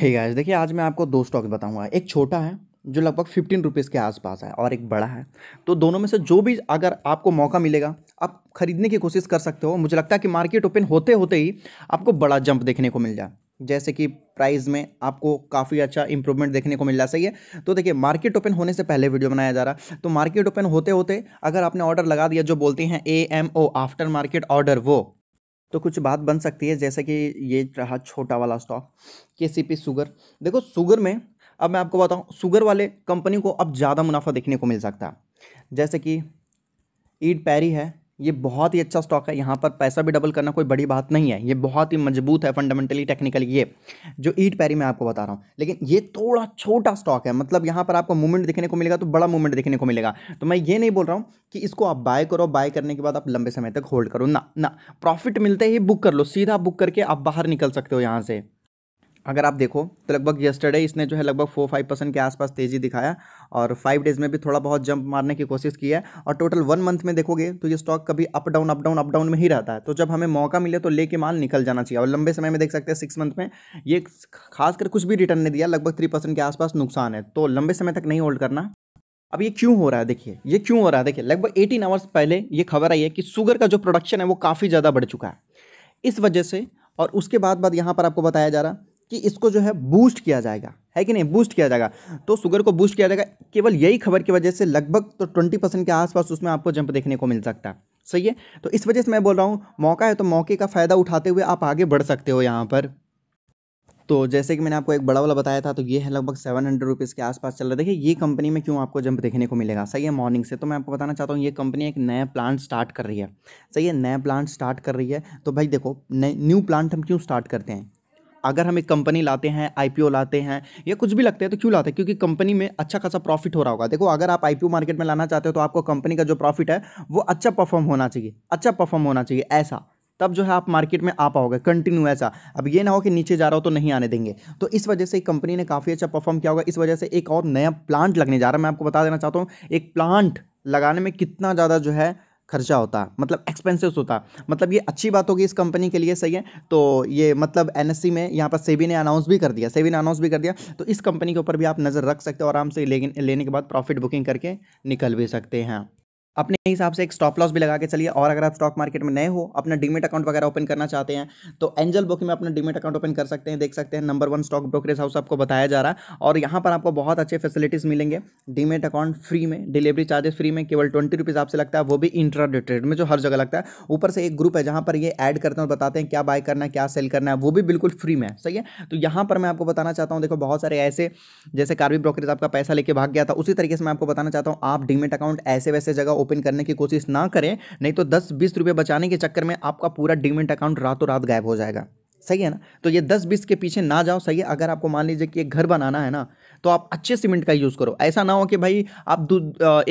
hey guys देखिए आज मैं आपको दो स्टॉक्स बताऊंगा एक छोटा है जो लगभग फिफ्टीन रुपीज़ के आसपास है और एक बड़ा है तो दोनों में से जो भी अगर आपको मौका मिलेगा आप खरीदने की कोशिश कर सकते हो मुझे लगता है कि मार्केट ओपन होते होते ही आपको बड़ा जंप देखने को मिल जाए जैसे कि प्राइस में आपको काफ़ी अच्छा इंप्रूवमेंट देखने को मिल रहा सही है तो देखिए मार्केट ओपन होने से पहले वीडियो बनाया जा रहा तो मार्केट ओपन होते होते अगर आपने ऑर्डर लगा दिया जो बोलते हैं A M O after market order वो तो कुछ बात बन सकती है जैसे कि ये रहा छोटा वाला stock K C P sugar देखो शुगर में अब मैं आपको बताऊँ शुगर वाले कंपनी को अब ज़्यादा मुनाफा देखने को मिल सकता है जैसे कि ईड पैरी है ये बहुत ही अच्छा स्टॉक है यहाँ पर पैसा भी डबल करना कोई बड़ी बात नहीं है ये बहुत ही मजबूत है फंडामेंटली टेक्निकली ये जो ईट पैरी मैं आपको बता रहा हूँ लेकिन ये थोड़ा छोटा स्टॉक है मतलब यहाँ पर आपको मूवमेंट देखने को मिलेगा तो बड़ा मूवमेंट देखने को मिलेगा तो मैं ये नहीं बोल रहा हूँ कि इसको आप बाय करो बाय करने के बाद आप लंबे समय तक होल्ड करो ना ना प्रॉफिट मिलते ही बुक कर लो सीधा बुक करके आप बाहर निकल सकते हो यहाँ से अगर आप देखो तो लगभग यस्टरडे इसने जो है लगभग फोर फाइव परसेंट के आसपास तेज़ी दिखाया और फाइव डेज़ में भी थोड़ा बहुत जंप मारने की कोशिश की है और टोटल वन मंथ में देखोगे तो ये स्टॉक कभी up down up down up down में ही रहता है तो जब हमें मौका मिले तो लेके माल निकल जाना चाहिए और लंबे समय में देख सकते हैं सिक्स मंथ में ये खासकर कुछ भी रिटर्न नहीं दिया लगभग थ्री परसेंट के आसपास नुकसान है तो लंबे समय तक नहीं होल्ड करना अब ये क्यों हो रहा है देखिए ये क्यों हो रहा है देखिए लगभग एटीन आवर्स पहले ये खबर आई है कि शुगर का जो प्रोडक्शन है वो काफ़ी ज़्यादा बढ़ चुका है इस वजह से और उसके बाद बाद यहाँ पर आपको बताया जा रहा कि इसको जो है बूस्ट किया जाएगा है कि नहीं बूस्ट किया जाएगा तो शुगर को बूस्ट किया जाएगा केवल यही खबर की वजह से लगभग तो ट्वेंटी परसेंट के आसपास उसमें आपको जंप देखने को मिल सकता है सही है तो इस वजह से मैं बोल रहा हूँ मौका है तो मौके का फ़ायदा उठाते हुए आप आगे बढ़ सकते हो यहाँ पर तो जैसे कि मैंने आपको एक बड़ा वाला बताया था तो ये है लगभग सेवन हंड्रेड रुपीज़ के आसपास चल रहा है देखिए ये कंपनी में क्यों आपको जंप देखने को मिलेगा सही है मॉर्निंग से तो मैं आपको बताना चाहता हूँ ये कंपनी एक नया प्लांट स्टार्ट कर रही है सही है नया प्लांट स्टार्ट कर रही है तो भाई देखो न्यू प्लांट हम क्यों स्टार्ट करते हैं अगर हम एक कंपनी लाते हैं आईपीओ लाते हैं या कुछ भी लगते हैं तो क्यों लाते हैं क्योंकि कंपनी में अच्छा खासा प्रॉफिट हो रहा होगा देखो अगर आप आईपीओ मार्केट में लाना चाहते हो तो आपको कंपनी का जो प्रॉफिट है वो अच्छा परफॉर्म होना चाहिए अच्छा परफॉर्म होना चाहिए ऐसा तब जो है आप मार्केट में आ पाओगे कंटिन्यू ऐसा अब ये ना हो कि नीचे जा रहा हो तो नहीं आने देंगे तो इस वजह से कंपनी ने काफ़ी अच्छा परफॉर्म किया होगा इस वजह से एक और नया प्लांट लगने जा रहा है मैं आपको बता देना चाहता हूँ एक प्लांट लगाने में कितना ज़्यादा जो है खर्चा होता मतलब एक्सपेंसिव होता मतलब ये अच्छी बात होगी इस कंपनी के लिए सही है तो ये मतलब एन में यहाँ पर सेबी ने अनाउंस भी कर दिया सेबी ने अनाउंस भी कर दिया तो इस कंपनी के ऊपर भी आप नज़र रख सकते हो आराम से लेकिन लेने के बाद प्रॉफिट बुकिंग करके निकल भी सकते हैं अपने हिसाब से एक स्टॉप लॉस भी लगा के चलिए और अगर आप स्टॉक मार्केट में नए हो अपना डीमेट अकाउंट वगैरह ओपन करना चाहते हैं तो एंजल बुक में अपना डीमेट अकाउंट ओपन कर सकते हैं देख सकते हैं number one stock brokerage house आपको बताया जा रहा है और यहाँ पर आपको बहुत अच्छे फैसिलिटीज़ मिलेंगे डीमेट अकाउंट फ्री में डिलीवरी चार्जेस फ्री में केवल ट्वेंटी रुपीज़ आपसे लगता है वो भी इंट्रा ट्रेड में जो हर जगह लगता है ऊपर से एक ग्रुप है जहाँ पर ये ऐड करते हैं और बताते हैं क्या बाय करना है क्या सेल करना है वो भी बिल्कुल फ्री में सही है तो यहाँ पर मैं आपको बताना चाहता हूँ देखो बहुत सारे ऐसे जैसे कार्बी ब्रोकरेज आपका पैसा लेके भाग गया था उसी तरीके से मैं आपको बताना चाहता हूँ आप डीमेट अकाउंट ऐसे वैसे जगह ओपन करने की कोशिश ना करें नहीं तो दस बीस रुपये बचाने के चक्कर में आपका पूरा डीमेट अकाउंट रातों रात गायब हो जाएगा सही है ना तो ये दस बीस के पीछे ना जाओ सही है अगर आपको मान लीजिए कि एक घर बनाना है ना तो आप अच्छे सीमेंट का यूज़ करो ऐसा ना हो कि भाई आप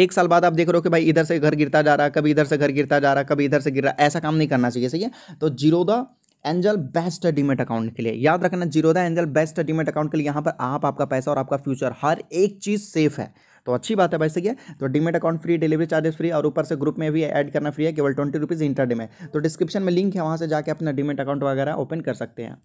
एक साल बाद आप देख रहे हो कि भाई इधर से घर गिरता जा रहा है कभी इधर से घर गिरता जा रहा है कभी इधर से गिर रहा ऐसा काम नहीं करना चाहिए सही है तो the Angel best demat account के लिए याद रखना the Angel best demat account के लिए यहाँ पर आप आपका पैसा और आपका फ्यूचर हर एक चीज़ सेफ है तो अच्छी बात है भाई सही है तो demat account free delivery charges free और ऊपर से ग्रुप में भी ऐड करना फ्री है केवल ट्वेंटी रुपीज़ इंटर डिमेट तो डिस्क्रिप्शन में लिंक है वहाँ से जाकर अपना डिमेट अकाउंट वगैरह ओपन कर सकते हैं